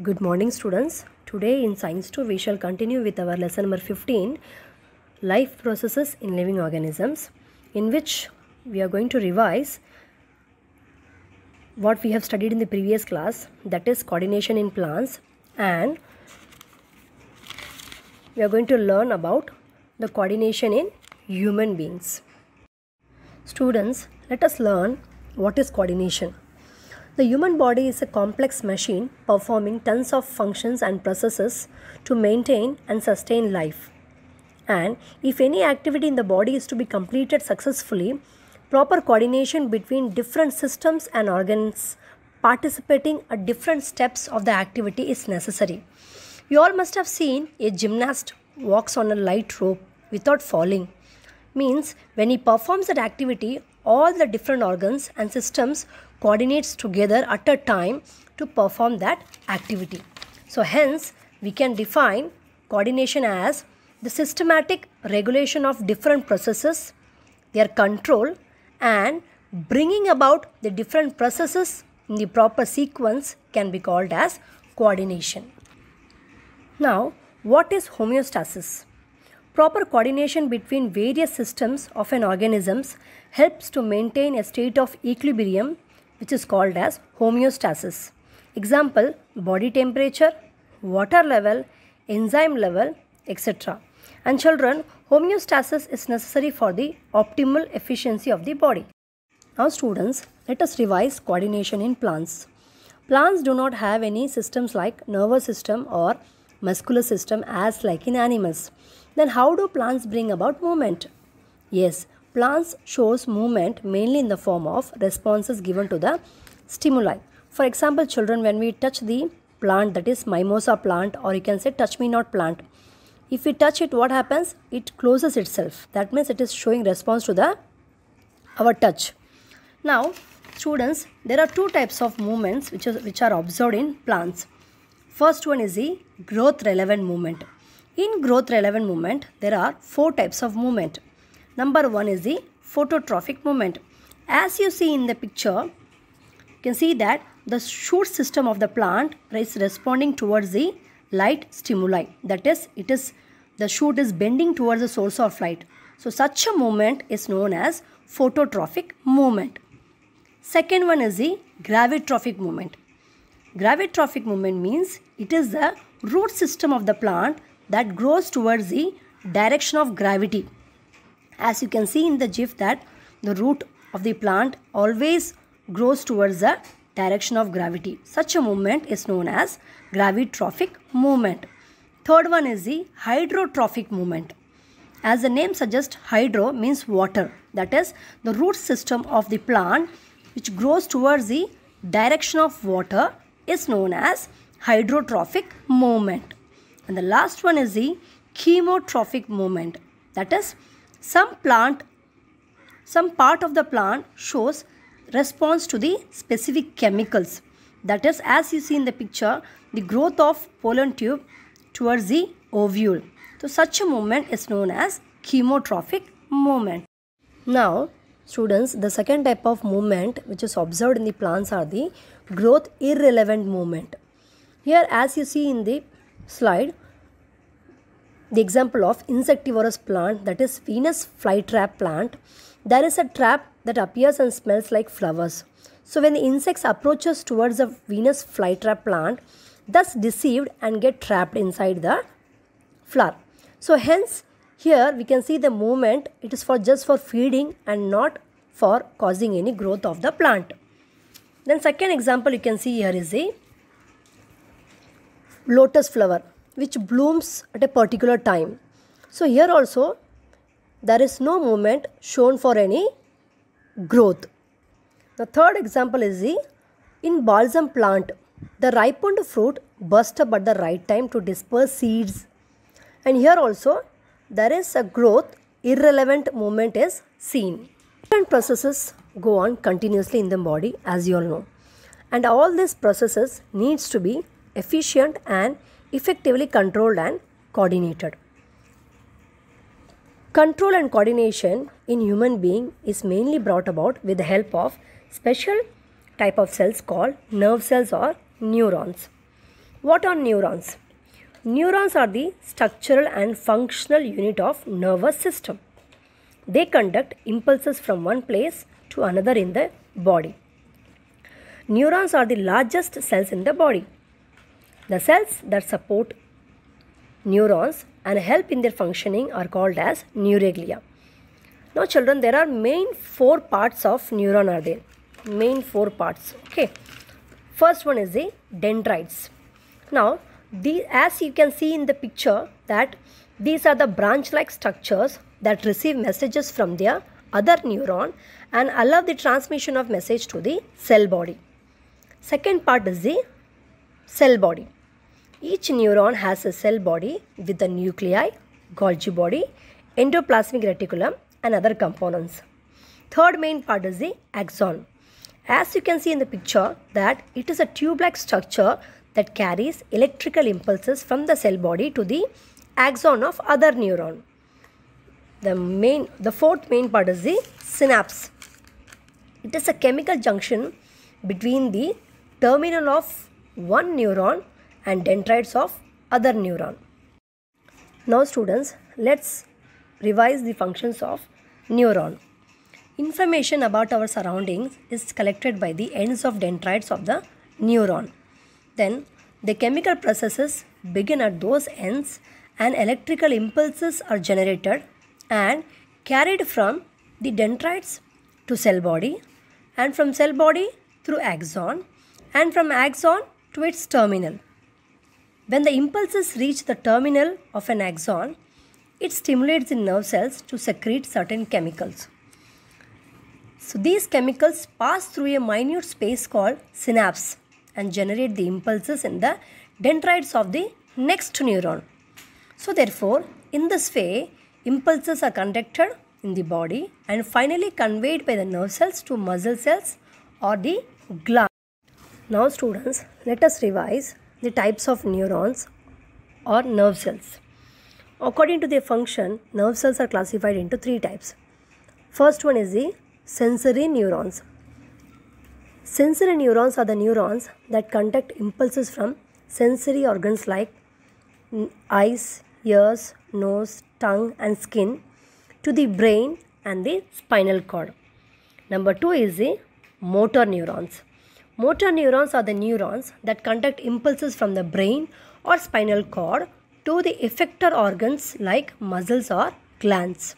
Good morning students. Today in Science 2 we shall continue with our lesson number 15 Life Processes in Living Organisms in which we are going to revise what we have studied in the previous class that is coordination in plants and we are going to learn about the coordination in human beings. Students let us learn what is coordination. The human body is a complex machine performing tons of functions and processes to maintain and sustain life. And if any activity in the body is to be completed successfully, proper coordination between different systems and organs participating at different steps of the activity is necessary. You all must have seen a gymnast walks on a light rope without falling. Means when he performs that activity, all the different organs and systems coordinates together at a time to perform that activity. So hence we can define coordination as the systematic regulation of different processes, their control and bringing about the different processes in the proper sequence can be called as coordination. Now, what is homeostasis? Proper coordination between various systems of an organism helps to maintain a state of equilibrium which is called as homeostasis. Example, body temperature, water level, enzyme level, etc. And children, homeostasis is necessary for the optimal efficiency of the body. Now students, let us revise coordination in plants. Plants do not have any systems like nervous system or muscular system as like in animals. Then how do plants bring about movement? Yes, Plants shows movement mainly in the form of responses given to the stimuli. For example, children, when we touch the plant, that is mimosa plant or you can say touch me not plant. If we touch it, what happens? It closes itself. That means it is showing response to the our touch. Now, students, there are two types of movements which, is, which are observed in plants. First one is the growth relevant movement. In growth relevant movement, there are four types of movement. Number one is the phototrophic moment. As you see in the picture, you can see that the shoot system of the plant is responding towards the light stimuli. That is, it is the shoot is bending towards the source of light. So such a movement is known as phototrophic movement. Second one is the gravitrophic movement. Gravitrophic movement means it is the root system of the plant that grows towards the direction of gravity. As you can see in the GIF that the root of the plant always grows towards the direction of gravity. Such a movement is known as gravitrophic movement. Third one is the hydrotrophic movement. As the name suggests, hydro means water. That is the root system of the plant which grows towards the direction of water is known as hydrotrophic movement. And the last one is the chemotrophic movement. That is some plant, some part of the plant shows response to the specific chemicals. That is, as you see in the picture, the growth of pollen tube towards the ovule. So, such a movement is known as chemotrophic movement. Now, students, the second type of movement which is observed in the plants are the growth irrelevant movement. Here, as you see in the slide, the example of insectivorous plant that is Venus flytrap plant, there is a trap that appears and smells like flowers. So when the insects approaches towards the Venus flytrap plant, thus deceived and get trapped inside the flower. So hence here we can see the movement it is for just for feeding and not for causing any growth of the plant. Then second example you can see here is a lotus flower which blooms at a particular time. So here also there is no movement shown for any growth. The third example is the in balsam plant the ripened fruit bursts up at the right time to disperse seeds and here also there is a growth irrelevant movement is seen. Different processes go on continuously in the body as you all know and all these processes needs to be efficient and effectively controlled and coordinated. Control and coordination in human being is mainly brought about with the help of special type of cells called nerve cells or neurons. What are neurons? Neurons are the structural and functional unit of nervous system. They conduct impulses from one place to another in the body. Neurons are the largest cells in the body. The cells that support neurons and help in their functioning are called as neureglia. Now children, there are main four parts of neuron are there. Main four parts, okay. First one is the dendrites. Now, the, as you can see in the picture that these are the branch-like structures that receive messages from their other neuron and allow the transmission of message to the cell body. Second part is the cell body. Each neuron has a cell body with the nuclei, Golgi body, endoplasmic reticulum and other components. Third main part is the axon. As you can see in the picture that it is a tube-like structure that carries electrical impulses from the cell body to the axon of other neuron. The, main, the fourth main part is the synapse. It is a chemical junction between the terminal of one neuron and dendrites of other neuron. Now students, let's revise the functions of neuron. Information about our surroundings is collected by the ends of dendrites of the neuron. Then the chemical processes begin at those ends and electrical impulses are generated and carried from the dendrites to cell body and from cell body through axon and from axon to its terminal. When the impulses reach the terminal of an axon, it stimulates the nerve cells to secrete certain chemicals. So these chemicals pass through a minute space called synapse and generate the impulses in the dendrites of the next neuron. So therefore, in this way, impulses are conducted in the body and finally conveyed by the nerve cells to muscle cells or the gland. Now students, let us revise the types of neurons or nerve cells. According to their function, nerve cells are classified into three types. First one is the sensory neurons. Sensory neurons are the neurons that conduct impulses from sensory organs like eyes, ears, nose, tongue and skin to the brain and the spinal cord. Number two is the motor neurons. Motor neurons are the neurons that conduct impulses from the brain or spinal cord to the effector organs like muscles or glands.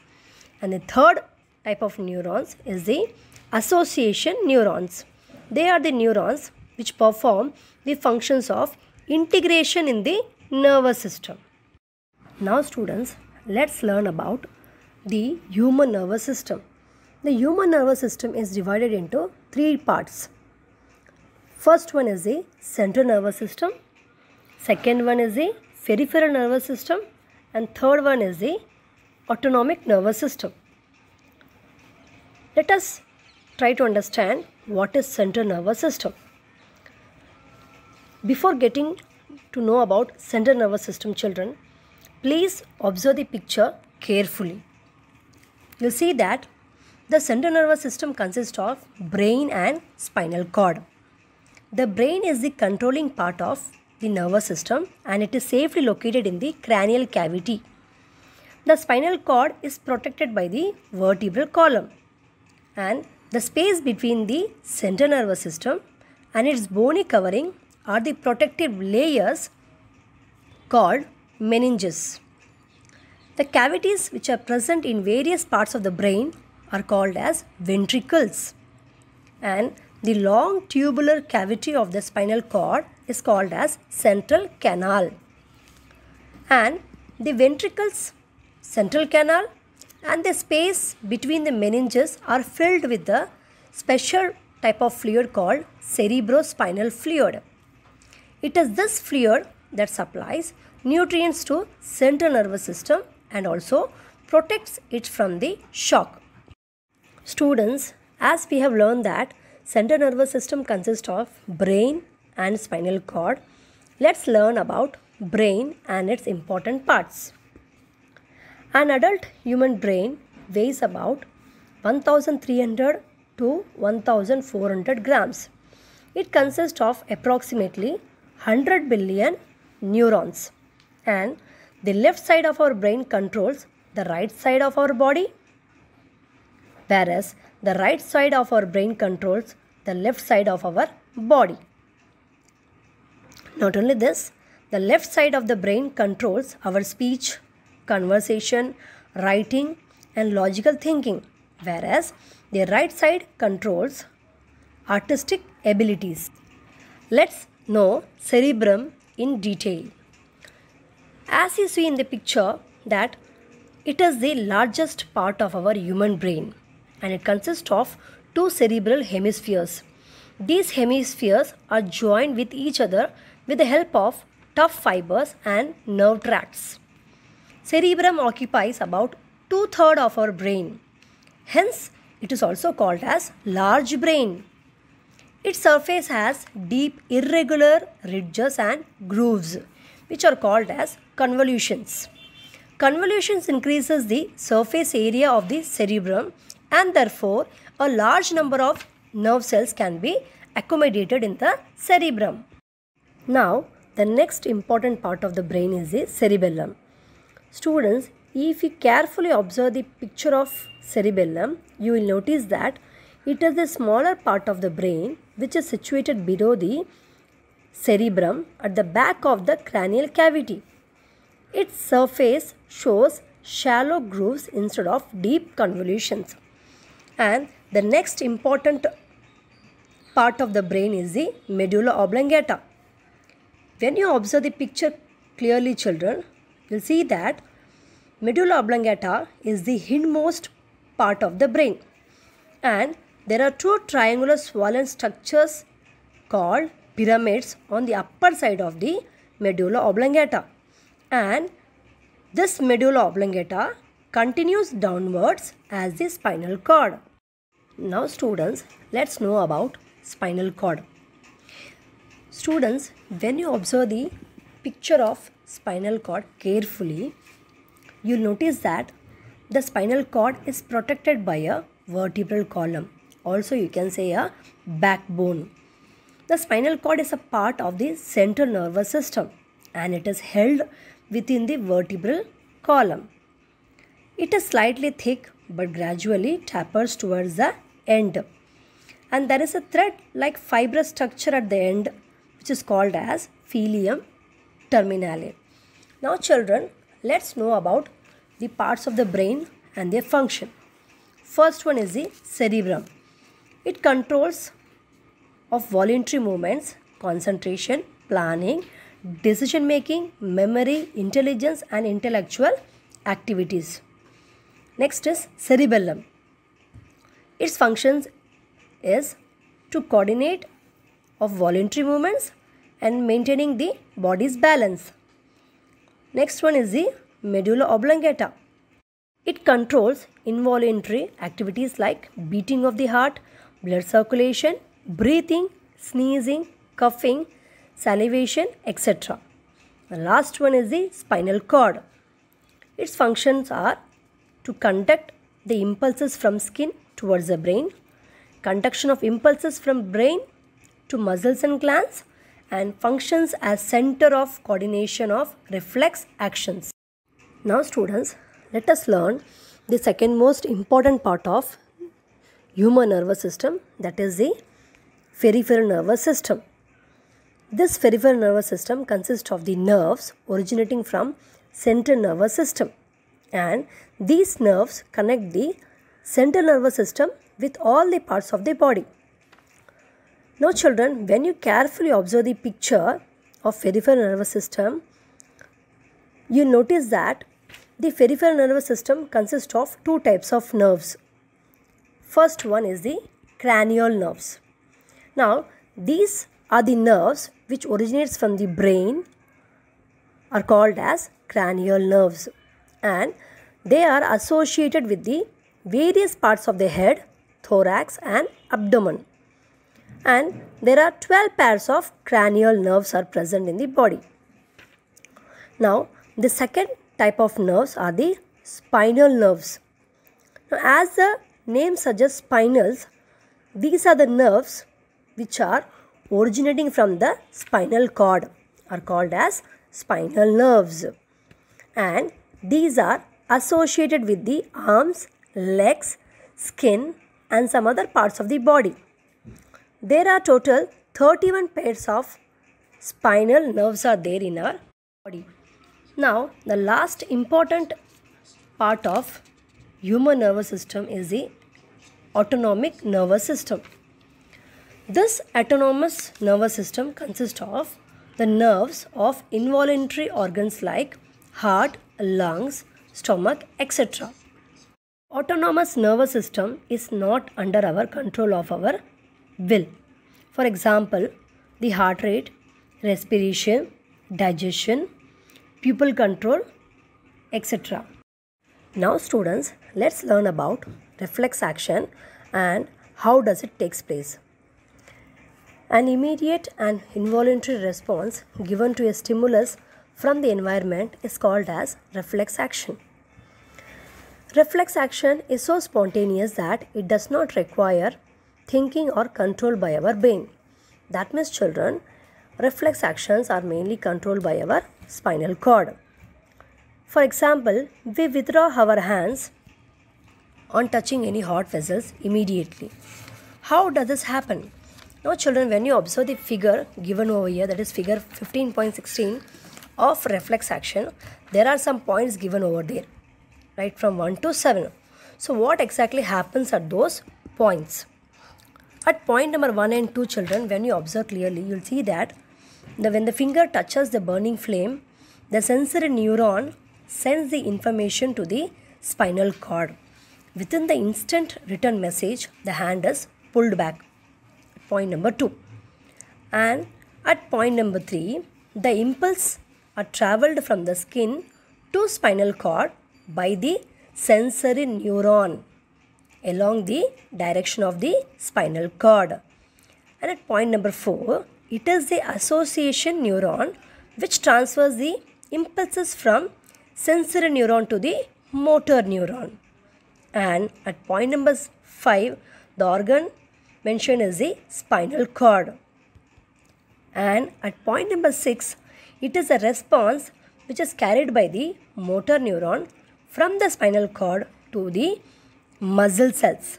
And the third type of neurons is the association neurons. They are the neurons which perform the functions of integration in the nervous system. Now students, let's learn about the human nervous system. The human nervous system is divided into three parts First one is the central nervous system, second one is the peripheral nervous system and third one is the autonomic nervous system. Let us try to understand what is central nervous system. Before getting to know about central nervous system children, please observe the picture carefully. You'll see that the central nervous system consists of brain and spinal cord. The brain is the controlling part of the nervous system and it is safely located in the cranial cavity. The spinal cord is protected by the vertebral column and the space between the central nervous system and its bony covering are the protective layers called meninges. The cavities which are present in various parts of the brain are called as ventricles and the long tubular cavity of the spinal cord is called as central canal and the ventricles, central canal and the space between the meninges are filled with the special type of fluid called cerebrospinal fluid. It is this fluid that supplies nutrients to central nervous system and also protects it from the shock. Students, as we have learned that Central nervous system consists of brain and spinal cord. Let's learn about brain and its important parts. An adult human brain weighs about 1300 to 1400 grams. It consists of approximately 100 billion neurons and the left side of our brain controls the right side of our body whereas the right side of our brain controls the left side of our body. Not only this, the left side of the brain controls our speech, conversation, writing and logical thinking whereas the right side controls artistic abilities. Let's know cerebrum in detail. As you see in the picture that it is the largest part of our human brain and it consists of two cerebral hemispheres. These hemispheres are joined with each other with the help of tough fibers and nerve tracts. Cerebrum occupies about two thirds of our brain. Hence, it is also called as large brain. Its surface has deep irregular ridges and grooves which are called as convolutions. Convolutions increases the surface area of the cerebrum and therefore a large number of nerve cells can be accommodated in the cerebrum. Now the next important part of the brain is the cerebellum. Students, if you carefully observe the picture of cerebellum, you will notice that it is the smaller part of the brain which is situated below the cerebrum at the back of the cranial cavity. Its surface shows shallow grooves instead of deep convolutions and the next important part of the brain is the medulla oblongata. When you observe the picture clearly children, you'll see that medulla oblongata is the hindmost part of the brain and there are two triangular swollen structures called pyramids on the upper side of the medulla oblongata and this medulla oblongata continues downwards as the spinal cord. Now students, let's know about spinal cord. Students, when you observe the picture of spinal cord carefully, you'll notice that the spinal cord is protected by a vertebral column. Also you can say a backbone. The spinal cord is a part of the central nervous system and it is held within the vertebral column. It is slightly thick but gradually tapers towards the end. And there is a thread like fibrous structure at the end which is called as philium terminale. Now children, let's know about the parts of the brain and their function. First one is the cerebrum. It controls of voluntary movements, concentration, planning, decision making, memory, intelligence and intellectual activities. Next is cerebellum. Its functions is to coordinate of voluntary movements and maintaining the body's balance. Next one is the medulla oblongata. It controls involuntary activities like beating of the heart, blood circulation, breathing, sneezing, coughing, salivation, etc. The last one is the spinal cord. Its functions are to conduct the impulses from skin towards the brain, conduction of impulses from brain to muscles and glands and functions as center of coordination of reflex actions. Now students, let us learn the second most important part of human nervous system that is the peripheral nervous system. This peripheral nervous system consists of the nerves originating from central nervous system and these nerves connect the central nervous system with all the parts of the body. Now children, when you carefully observe the picture of peripheral nervous system, you notice that the peripheral nervous system consists of two types of nerves. First one is the cranial nerves. Now, these are the nerves which originates from the brain are called as cranial nerves and they are associated with the various parts of the head, thorax and abdomen. And there are 12 pairs of cranial nerves are present in the body. Now, the second type of nerves are the spinal nerves. Now, as the name suggests spinals, these are the nerves which are originating from the spinal cord are called as spinal nerves. And these are associated with the arms, legs, skin and some other parts of the body. There are total 31 pairs of spinal nerves are there in our body. Now the last important part of human nervous system is the autonomic nervous system. This autonomous nervous system consists of the nerves of involuntary organs like heart, lungs, stomach, etc. Autonomous nervous system is not under our control of our will. For example, the heart rate, respiration, digestion, pupil control, etc. Now students, let's learn about reflex action and how does it takes place. An immediate and involuntary response given to a stimulus from the environment is called as reflex action. Reflex action is so spontaneous that it does not require thinking or control by our brain. That means children, reflex actions are mainly controlled by our spinal cord. For example, we withdraw our hands on touching any hot vessels immediately. How does this happen? Now children, when you observe the figure given over here, that is figure 15.16, of reflex action, there are some points given over there, right, from 1 to 7. So, what exactly happens at those points? At point number 1 and 2, children, when you observe clearly, you'll see that the, when the finger touches the burning flame, the sensory neuron sends the information to the spinal cord. Within the instant return message, the hand is pulled back. Point number 2. And at point number 3, the impulse are traveled from the skin to spinal cord by the sensory neuron along the direction of the spinal cord. And at point number 4, it is the association neuron which transfers the impulses from sensory neuron to the motor neuron. And at point number 5, the organ mentioned is the spinal cord. And at point number 6, it is a response which is carried by the motor neuron from the spinal cord to the muscle cells.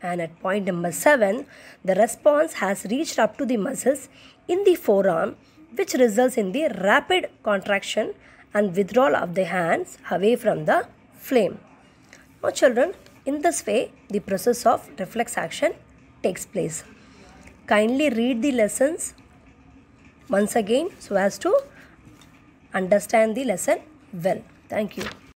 And at point number 7, the response has reached up to the muscles in the forearm which results in the rapid contraction and withdrawal of the hands away from the flame. Now children, in this way, the process of reflex action takes place. Kindly read the lessons once again so as to understand the lesson well. Thank you.